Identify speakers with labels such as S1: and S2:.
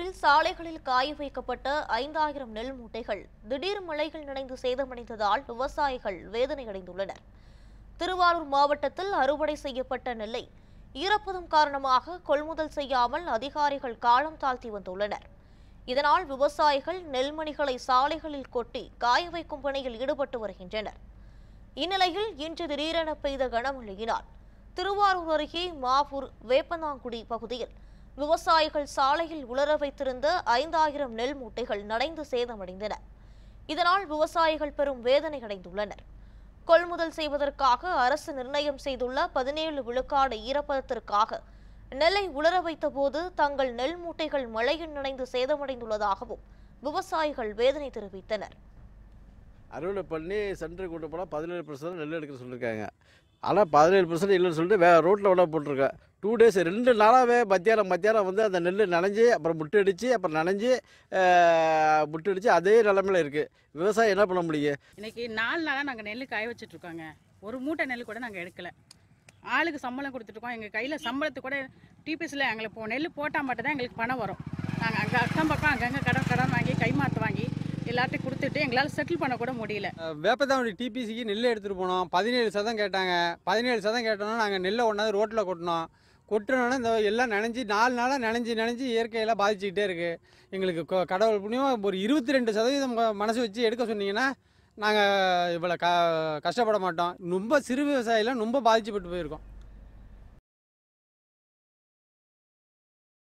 S1: திருப்பூரில் சாலைகளில் காய வைக்கப்பட்ட ஐந்தாயிரம் நெல் மூட்டைகள் திடீர் மழைகள் நினைந்து சேதமடைந்ததால் விவசாயிகள் வேதனையடைந்துள்ளனர் திருவாரூர் மாவட்டத்தில் அறுவடை செய்யப்பட்ட நெல்லை ஈரப்பதம் காரணமாக கொள்முதல் செய்யாமல் அதிகாரிகள் காலம் தாழ்த்தி வந்துள்ளனர் இதனால் விவசாயிகள் நெல்மணிகளை சாலைகளில் கொட்டி காய வைக்கும் பணியில் ஈடுபட்டு வருகின்றனர் இந்நிலையில் இன்று திடீரென பெய்த கனமழையினால் திருவாரூர் அருகே மாவூர் வேப்பனாங்குடி பகுதியில் விவசாயிகள் சாலையில் உலர வைத்திருந்த ஐந்தாயிரம் நெல் மூட்டைகள் நனைந்து சேதமடைந்தன இதனால் விவசாயிகள் பெரும் வேதனை அடைந்துள்ளனர் கொள்முதல் செய்வதற்காக அரசு நிர்ணயம் செய்துள்ள பதினேழு விழுக்காடு ஈரப்பதத்திற்காக நெல்லை உலர வைத்தபோது தங்கள் நெல் மூட்டைகள் மழையில் நனைந்து சேதமடைந்துள்ளதாகவும் விவசாயிகள் வேதனை தெரிவித்தனர்
S2: அறுவடை பண்ணி சென்ட்ரு கூட்டப்போனால் பதினேழு பர்சன்ட் நெல் எடுக்க சொல்லியிருக்காங்க ஆனால் பதினேழு பர்சன்ட் இல்லைன்னு சொல்லிட்டு வே ரோட்டில் விட போட்டிருக்கேன் டூ டேஸ் ரெண்டு நாளாகவே மத்தியானம் மத்தியானம் வந்து அந்த நெல் நனைஞ்சி அப்புறம் முட்டு அடித்து அப்புறம் நனைஞ்சி முட்டு அடித்து அதே நிலமையில இருக்குது விவசாயம் என்ன பண்ண முடியும்
S3: இன்றைக்கி நாலு நாளாக நாங்கள் நெல் காய வச்சுட்ருக்கோங்க ஒரு மூட்டை நெல் கூட நாங்கள் எடுக்கலை ஆளுக்கு சம்பளம் கொடுத்துட்ருக்கோம் எங்கள் கையில் சம்பளத்துக்கு கூட டிபிஎஸில் எங்களுக்கு போ நெல் போட்டால் மட்டும்தான் எங்களுக்கு பணம் வரும் நாங்கள் அங்கே அக்கம் பக்கம் அங்கங்கே கடன் கடன் வாங்கி கைமாற்று வாங்கி போட்டு எங்களால் செட்டில் பண்ண கூட முடியல
S4: வேப்பதாவடி டிபிசிக்கு நெல் எடுத்துகிட்டு போனோம் பதினேழு சதம் கேட்டாங்க பதினேழு சதம் கேட்டோம்னா நாங்கள் நெல்லை ஒன்றாவது ரோட்டில் கொட்டினோம் கொட்டுறோன்னா இந்த எல்லாம் நினைஞ்சி நாலு நாளாக நினைஞ்சி நினைஞ்சி இயற்கையெல்லாம் பாதிச்சுக்கிட்டே இருக்குது எங்களுக்கு கடவுள் புண்ணியமாக ஒரு இருபத்தி ரெண்டு சதவீதம் மனசு வச்சு எடுக்க சொன்னீங்கன்னா நாங்கள் இவ்வளோ க கஷ்டப்பட மாட்டோம் ரொம்ப சிறு விவசாயிலாம் ரொம்ப பாதிச்சுப்பட்டு போயிருக்கோம்